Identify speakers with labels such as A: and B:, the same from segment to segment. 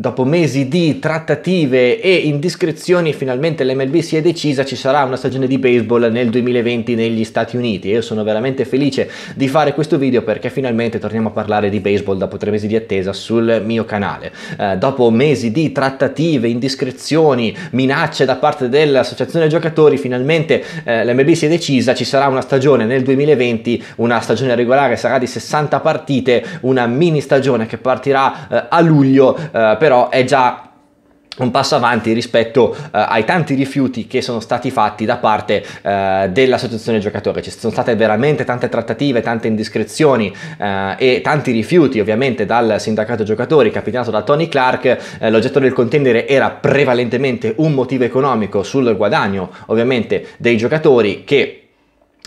A: Dopo mesi di trattative e indiscrezioni, finalmente l'MLB si è decisa, ci sarà una stagione di baseball nel 2020 negli Stati Uniti. Io sono veramente felice di fare questo video perché finalmente torniamo a parlare di baseball dopo tre mesi di attesa sul mio canale. Eh, dopo mesi di trattative, indiscrezioni, minacce da parte dell'associazione giocatori, finalmente eh, l'MLB si è decisa, ci sarà una stagione nel 2020, una stagione regolare sarà di 60 partite, una mini stagione che partirà eh, a luglio eh, però è già un passo avanti rispetto eh, ai tanti rifiuti che sono stati fatti da parte eh, dell'associazione giocatore. Ci sono state veramente tante trattative, tante indiscrezioni eh, e tanti rifiuti ovviamente dal sindacato giocatori capitanato da Tony Clark. Eh, l'oggetto del contendere era prevalentemente un motivo economico sul guadagno ovviamente dei giocatori che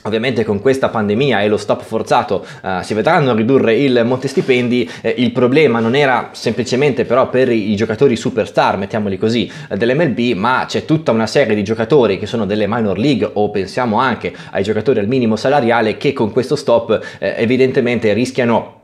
A: Ovviamente con questa pandemia e lo stop forzato uh, si vedranno ridurre il monte stipendi, eh, il problema non era semplicemente però per i, giocatori superstar, mettiamoli così, eh, dell'MLB, ma c'è tutta una serie di giocatori che sono delle minor league o pensiamo anche ai giocatori al minimo salariale che con questo stop eh, evidentemente rischiano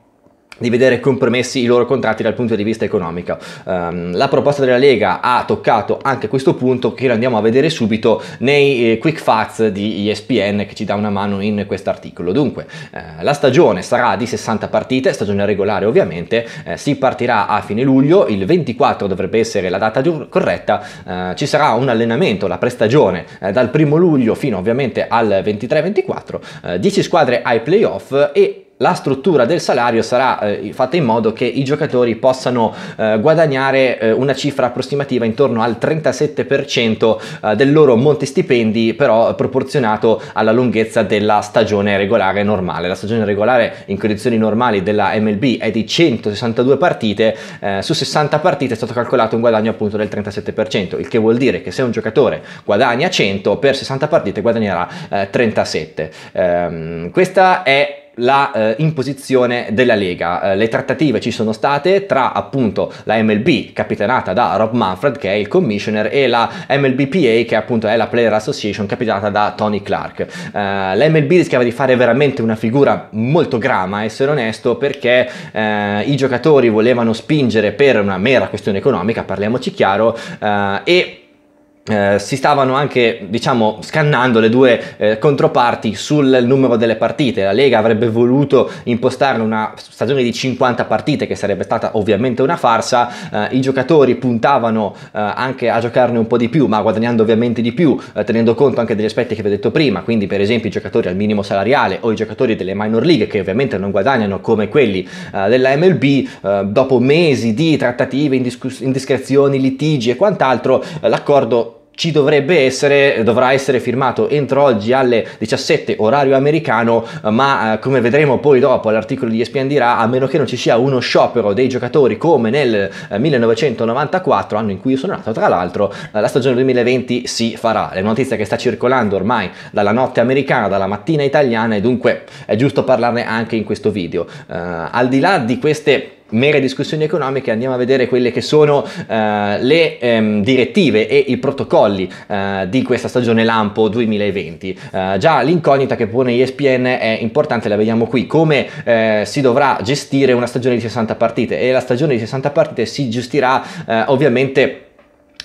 A: di vedere compromessi i loro contratti dal punto di vista economico. Um, la proposta della Lega ha toccato anche questo punto che lo andiamo a vedere subito nei eh, quick facts di ESPN che ci dà una mano in quest'articolo. Dunque, eh, la stagione sarà di 60 partite, stagione regolare ovviamente, eh, si partirà a fine luglio, il 24 dovrebbe essere la data corretta, eh, ci sarà un allenamento, la prestagione, eh, dal 1 luglio fino ovviamente al 23-24, 10 eh, squadre ai playoff e la struttura del salario sarà eh, fatta in modo che i giocatori possano eh, guadagnare eh, una cifra approssimativa intorno al 37% eh, del loro monte stipendi, però proporzionato alla lunghezza della stagione regolare normale. La stagione regolare in condizioni normali della MLB è di 162 partite, eh, su 60 partite è stato calcolato un guadagno appunto del 37%, il che vuol dire che se un giocatore guadagna 100 per 60 partite guadagnerà 37. Eh, ehm, questa è la eh, imposizione della Lega. Eh, le trattative ci sono state tra appunto la MLB capitanata da Rob Manfred che è il commissioner e la MLBPA che appunto è la Player Association capitanata da Tony Clark. Eh, la MLB rischiava di fare veramente una figura molto grama, essere onesto, perché eh, i giocatori volevano spingere per una mera questione economica, parliamoci chiaro, eh, e eh, si stavano anche, diciamo, scannando le due eh, controparti sul numero delle partite. La Lega avrebbe voluto impostare una stagione di 50 partite, che sarebbe stata ovviamente una farsa. Eh, I giocatori puntavano eh, anche a giocarne un po' di più, ma guadagnando ovviamente di più, eh, tenendo conto anche degli aspetti che vi ho detto prima. Quindi, per esempio, i giocatori al minimo salariale o i giocatori delle minor league, che ovviamente non guadagnano come quelli della MLB, dopo mesi di trattative, indiscus- indiscrezioni, litigi e quant'altro, l'accordo ci dovrebbe essere, dovrà essere firmato entro oggi alle 17 orario americano, eh, ma eh, come vedremo poi dopo l'articolo di ESPN dirà, a meno che non ci sia uno sciopero dei giocatori come nel 1994, eh, anno in cui io sono nato tra l'altro, la stagione 2020 si farà. È una notizia che sta circolando ormai dalla notte americana, dalla mattina italiana e dunque è giusto parlarne anche in questo video. Uh, al di là di queste mere discussioni economiche andiamo a vedere quelle che sono eh, le ehm, direttive e i protocolli eh, di questa stagione Lampo 2020. Eh, già l'incognita che pone ESPN è importante, la vediamo qui, come eh, si dovrà gestire una stagione di 60 partite e la stagione di 60 partite si gestirà eh, ovviamente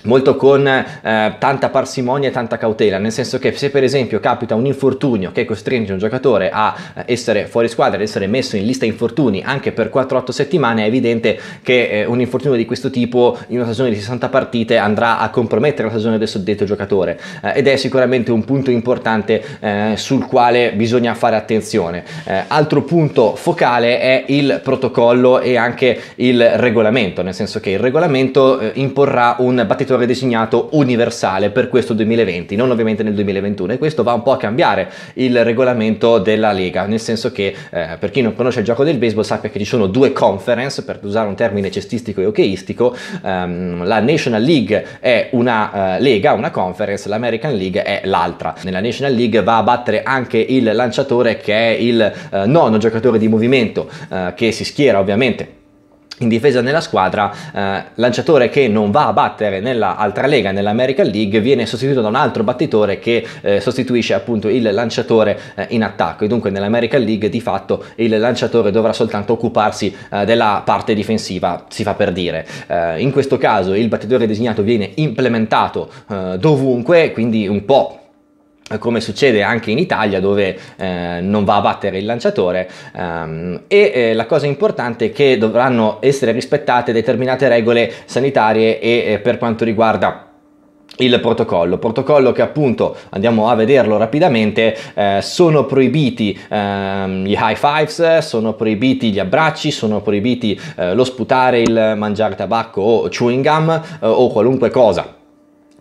A: molto con eh, tanta parsimonia e tanta cautela, nel senso che se per esempio capita un infortunio che costringe un giocatore a eh, essere fuori squadra, ad essere messo in lista infortuni anche per 4-8 settimane, è evidente che eh, un infortunio di questo tipo in una stagione di 60 partite andrà a compromettere la stagione del suddetto giocatore eh, ed è sicuramente un punto importante eh, sul quale bisogna fare attenzione. Eh, altro punto focale è il protocollo e anche il regolamento, nel senso che il regolamento imporrà un battito sensore designato universale per questo 2020, non ovviamente nel 2021 e questo va un po' a cambiare il regolamento della Lega, nel senso che eh, per chi non conosce il gioco del baseball sappia che ci sono due conference, per usare un termine cestistico e hockeyistico, ehm, la National League è una eh, lega, una conference, l'American League è l'altra. Nella National League va a battere anche il lanciatore che è il eh, nono giocatore di movimento eh, che si schiera ovviamente in difesa nella squadra, eh, lanciatore che non va a battere nell'altra lega, nell'American League, viene sostituito da un altro battitore che eh, sostituisce appunto il lanciatore eh, in attacco e dunque nell'American League di fatto il lanciatore dovrà soltanto occuparsi eh, della parte difensiva, si fa per dire. Eh, in questo caso il battitore designato viene implementato eh, dovunque, quindi un po' come succede anche in Italia dove eh, non va a battere il lanciatore ehm, e eh, la cosa importante è che dovranno essere rispettate determinate regole sanitarie e eh, per quanto riguarda il protocollo, protocollo che appunto andiamo a vederlo rapidamente, eh, sono proibiti ehm, gli high fives, sono proibiti gli abbracci, sono proibiti eh, lo sputare, il mangiare tabacco o chewing gum eh, o qualunque cosa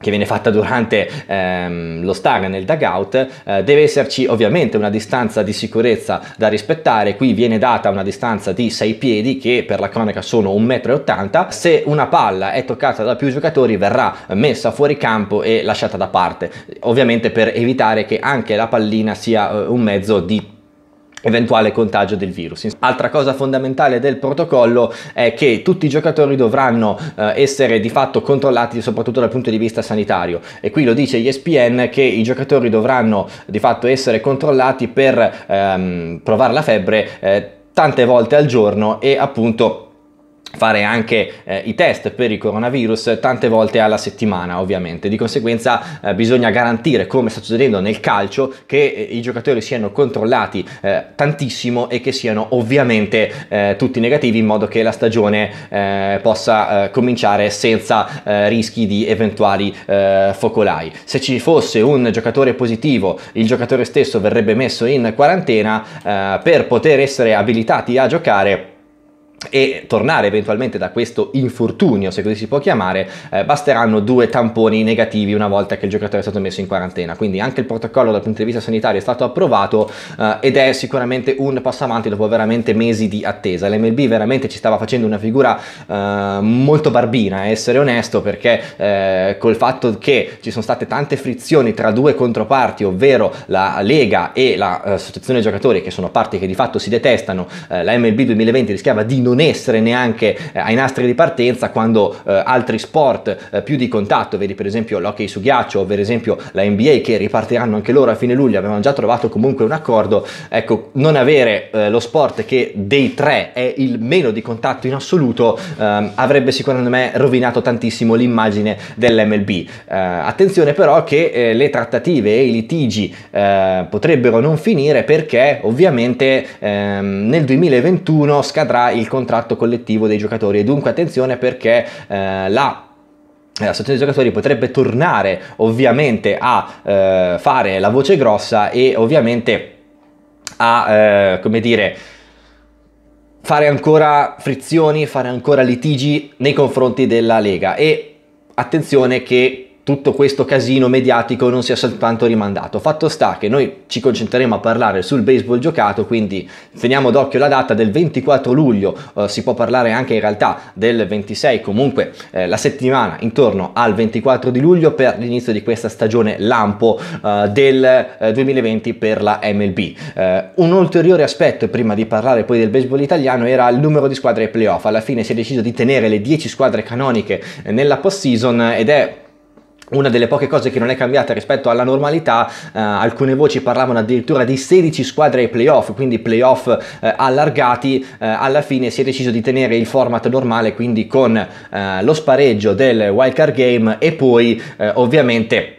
A: che viene fatta durante ehm, lo stare nel dugout, eh, deve esserci ovviamente una distanza di sicurezza da rispettare, qui viene data una distanza di 6 piedi che per la cronaca sono 1,80 m, se una palla è toccata da più giocatori verrà messa fuori campo e lasciata da parte, ovviamente per evitare che anche la pallina sia eh, un mezzo di eventuale contagio del virus. Altra cosa fondamentale del protocollo è che tutti i giocatori dovranno eh, essere di fatto controllati soprattutto dal punto di vista sanitario e qui lo dice ESPN che i giocatori dovranno di fatto essere controllati per ehm, provare la febbre eh, tante volte al giorno e appunto fare anche eh, i test per il coronavirus tante volte alla settimana ovviamente di conseguenza eh, bisogna garantire come sta succedendo nel calcio che eh, i giocatori siano controllati eh, tantissimo e che siano ovviamente eh, tutti negativi in modo che la stagione eh, possa cominciare senza rischi di eventuali focolai se ci fosse un giocatore positivo il giocatore stesso verrebbe messo in quarantena per poter essere abilitati a giocare e tornare eventualmente da questo infortunio, se così si può chiamare, eh, basteranno due tamponi negativi una volta che il giocatore è stato messo in quarantena. Quindi anche il protocollo dal punto di vista sanitario è stato approvato eh, ed è sicuramente un passo avanti dopo veramente mesi di attesa. L'MLB veramente ci stava facendo una figura eh, molto barbina, essere onesto, perché eh, col fatto che ci sono state tante frizioni tra due controparti, ovvero la Lega e l'associazione eh, giocatori, che sono parti che di fatto si detestano, eh, la MLB 2020 rischiava di non non essere neanche eh, ai nastri di partenza quando eh, altri sport eh, più di contatto, vedi per esempio l'hockey su ghiaccio o per esempio la NBA che ripartiranno anche loro a fine luglio, avevano già trovato comunque un accordo, ecco, non avere lo sport che dei tre è il meno di contatto in assoluto ehm, avrebbe secondo me rovinato tantissimo l'immagine dell'MLB. Eh, attenzione però che eh, le trattative e i litigi eh, potrebbero non finire perché ovviamente ehm, nel 2021 scadrà il contratto contratto collettivo dei giocatori e dunque attenzione perché eh, la eh, l'associazione dei giocatori potrebbe tornare ovviamente a eh, fare la voce grossa e ovviamente a, eh, come dire, fare ancora frizioni, fare ancora litigi nei confronti della Lega e attenzione che tutto questo casino mediatico non sia soltanto rimandato. Fatto sta che noi ci concentreremo a parlare sul baseball giocato, quindi teniamo d'occhio la data del 24 luglio, eh, si può parlare anche in realtà del 26, comunque eh, la settimana intorno al 24 di luglio per l'inizio di questa stagione lampo eh, del 2020 eh, per la MLB. Eh, un ulteriore aspetto prima di parlare poi del baseball italiano era il numero di squadre ai playoff, alla fine si è deciso di tenere le 10 squadre canoniche eh, nella post season ed è una delle poche cose che non è cambiata rispetto alla normalità, eh, alcune voci parlavano addirittura di 16 squadre ai playoff, quindi playoff eh, allargati, eh, alla fine si è deciso di tenere il format normale, quindi con eh, lo spareggio del wildcard game e poi eh, ovviamente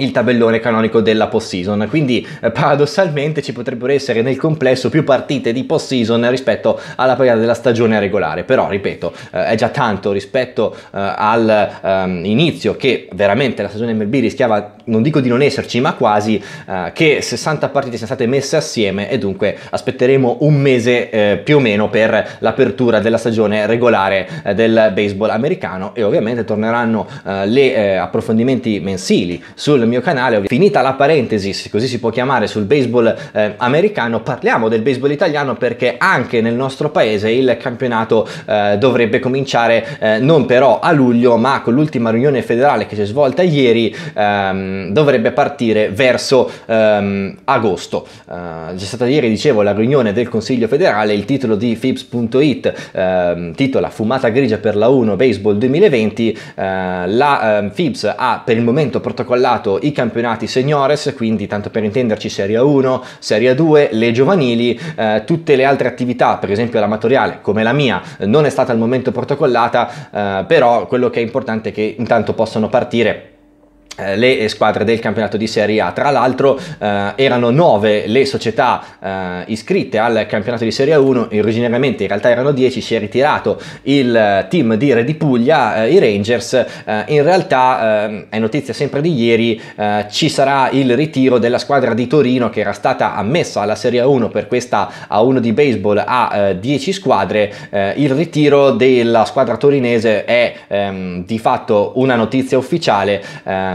A: il tabellone canonico della postseason. Quindi eh, paradossalmente ci potrebbero essere nel complesso più partite di postseason rispetto alla periodo della stagione regolare, però ripeto eh, è già tanto rispetto eh, all'inizio ehm, che veramente la stagione MLB rischiava, non dico di non esserci, ma quasi eh, che 60 partite siano state messe assieme e dunque aspetteremo un mese eh, più o meno per l'apertura della stagione regolare eh, del baseball americano e ovviamente torneranno gli approfondimenti mensili sul mio canale. Finita la parentesi, così si può chiamare sul baseball eh, americano, parliamo del baseball italiano perché anche nel nostro paese il campionato eh, dovrebbe cominciare eh, non però a luglio, ma con l'ultima riunione federale che si è svolta ieri ehm, dovrebbe partire verso ehm, agosto. Eh, c'è stata ieri, dicevo, la riunione del Consiglio federale, il titolo di FIPS.it ehm, titola Fumata grigia per la 1 Baseball 2020, eh, la FIPS ehm, ha per il momento protocollato i campionati seniores, quindi tanto per intenderci Serie 1, Serie 2, le giovanili, eh, tutte le altre attività, per esempio l'amatoriale come la mia, non è stata al momento protocollata, eh, però quello che è importante è che intanto possano partire eh, le eh, squadre del campionato di Serie A. Tra l'altro eh, erano nove le società eh, iscritte al campionato di Serie A 1, originariamente in realtà erano 10, si è ritirato il eh, team di Re di Puglia, eh, i Rangers, in realtà è notizia sempre di ieri, ci sarà il ritiro della squadra di Torino che era stata ammessa alla Serie A 1 per questa A1 di baseball a 10 squadre, il ritiro della squadra torinese è ehm, di fatto una notizia ufficiale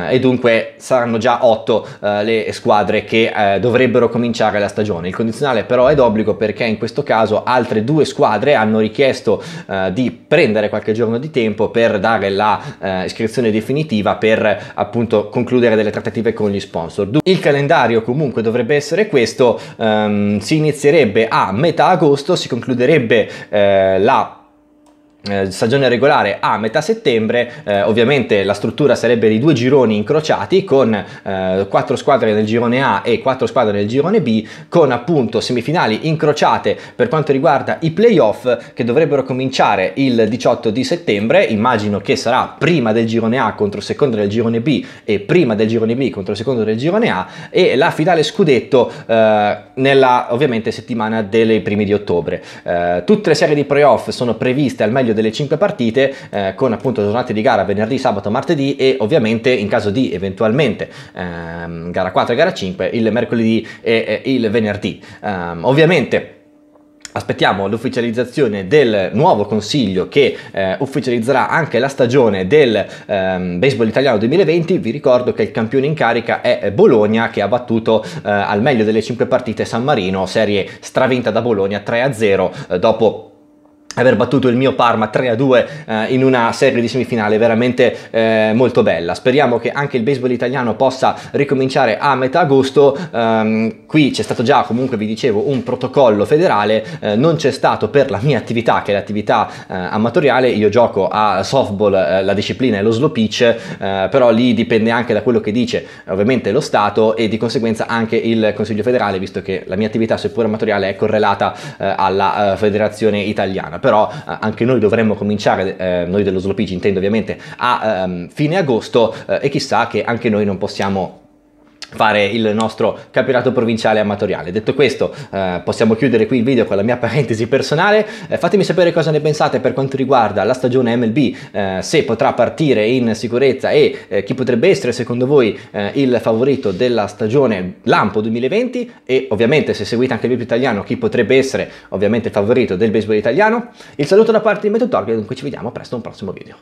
A: e dunque saranno già 8 eh, le squadre che eh, dovrebbero cominciare la stagione. Il condizionale però è d'obbligo perché in questo caso altre due squadre hanno richiesto eh, di prendere qualche giorno di tempo per dare la iscrizione definitiva per appunto concludere delle trattative con gli sponsor. Il calendario comunque dovrebbe essere questo, ehm, si inizierebbe a metà agosto, si concluderebbe la eh, stagione regolare a metà settembre eh, ovviamente la struttura sarebbe di due gironi incrociati con eh, quattro squadre nel girone A e quattro squadre nel girone B con appunto semifinali incrociate per quanto riguarda i playoff che dovrebbero cominciare il 18 di settembre immagino che sarà prima del girone A contro il secondo del girone B e prima del girone B contro il secondo del girone A e la finale scudetto eh, nella ovviamente settimana dei primi di ottobre tutte le serie di playoff sono previste al meglio delle 5 partite eh, con appunto giornate di gara venerdì, sabato, martedì e ovviamente in caso di eventualmente ehm, gara 4 e gara 5 il mercoledì e, e il venerdì. Um, ovviamente aspettiamo l'ufficializzazione del nuovo consiglio che eh, ufficializzerà anche la stagione del ehm, baseball italiano 2020 vi ricordo che il campione in carica è Bologna che ha battuto eh, al meglio delle 5 partite San Marino serie stravinta da Bologna 3 0 eh, dopo aver battuto il mio Parma 3 a 2 eh, in una serie di semifinale veramente eh, molto bella. Speriamo che anche il baseball italiano possa ricominciare a metà agosto. Um, qui c'è stato già, comunque vi dicevo, un protocollo federale, eh, non c'è stato per la mia attività, che è l'attività eh, amatoriale. Io gioco a softball, eh, la disciplina è lo slow pitch, eh, però lì dipende anche da quello che dice ovviamente lo Stato e di conseguenza anche il Consiglio federale, visto che la mia attività, seppur amatoriale, è correlata alla Federazione Italiana però eh, anche noi dovremmo cominciare, eh, noi dello Slow intendo ovviamente, a ehm, fine agosto eh, e chissà che anche noi non possiamo fare il nostro campionato provinciale amatoriale. Detto questo, eh, possiamo chiudere qui il video con la mia parentesi personale. Eh, fatemi sapere cosa ne pensate per quanto riguarda la stagione MLB, eh, se potrà partire in sicurezza e eh, chi potrebbe essere secondo voi eh, il favorito della stagione Lampo 2020 e ovviamente se seguite anche il video italiano chi potrebbe essere ovviamente il favorito del baseball italiano. Il saluto da parte di Metotorg e dunque ci vediamo presto a un prossimo video.